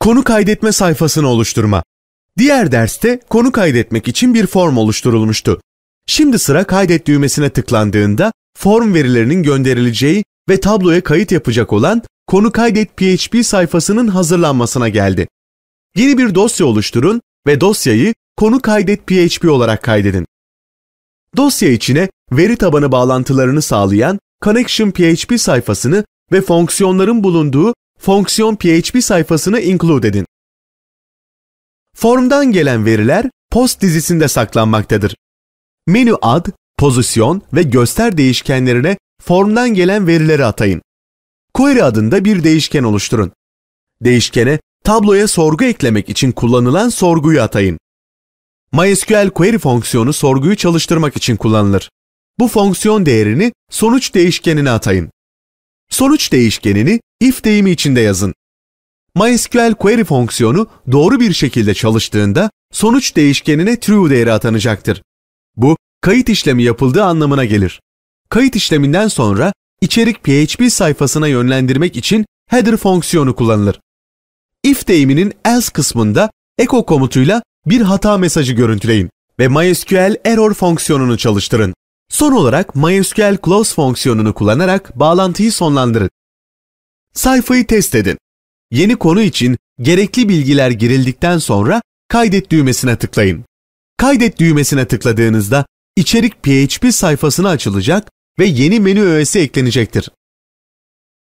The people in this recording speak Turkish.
konu kaydetme sayfasını oluşturma. Diğer derste konu kaydetmek için bir form oluşturulmuştu. Şimdi sıra kaydet düğmesine tıklandığında form verilerinin gönderileceği ve tabloya kayıt yapacak olan konu kaydet PHP sayfasının hazırlanmasına geldi. Yeni bir dosya oluşturun ve dosyayı konu kaydet PHP olarak kaydedin. Dosya içine veri tabanı bağlantılarını sağlayan Connection PHP sayfasını ve fonksiyonların bulunduğu fonksiyon PHP sayfasını include edin. Formdan gelen veriler post dizisinde saklanmaktadır. Menü ad, pozisyon ve göster değişkenlerine formdan gelen verileri atayın. Query adında bir değişken oluşturun. Değişkene tabloya sorgu eklemek için kullanılan sorguyu atayın. MySQL query fonksiyonu sorguyu çalıştırmak için kullanılır. Bu fonksiyon değerini sonuç değişkenine atayın. Sonuç değişkenini if deyimi içinde yazın. MySQL query fonksiyonu doğru bir şekilde çalıştığında sonuç değişkenine true değeri atanacaktır. Bu kayıt işlemi yapıldığı anlamına gelir. Kayıt işleminden sonra içerik PHP sayfasına yönlendirmek için header fonksiyonu kullanılır. If deyiminin else kısmında echo komutuyla bir hata mesajı görüntüleyin ve MySQL error fonksiyonunu çalıştırın. Son olarak MySQL close fonksiyonunu kullanarak bağlantıyı sonlandırın. Sayfayı test edin. Yeni konu için gerekli bilgiler girildikten sonra kaydet düğmesine tıklayın. Kaydet düğmesine tıkladığınızda içerik PHP sayfasına açılacak ve yeni menü öğesi eklenecektir.